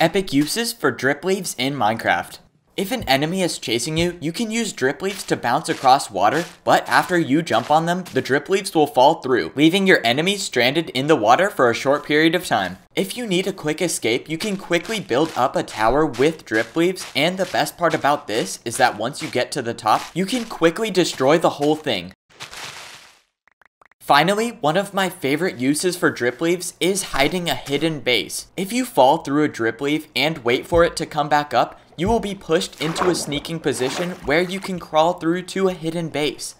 Epic uses for drip leaves in Minecraft. If an enemy is chasing you, you can use drip leaves to bounce across water, but after you jump on them, the drip leaves will fall through, leaving your enemy stranded in the water for a short period of time. If you need a quick escape, you can quickly build up a tower with drip leaves, and the best part about this is that once you get to the top, you can quickly destroy the whole thing. Finally, one of my favorite uses for drip leaves is hiding a hidden base. If you fall through a drip leaf and wait for it to come back up, you will be pushed into a sneaking position where you can crawl through to a hidden base.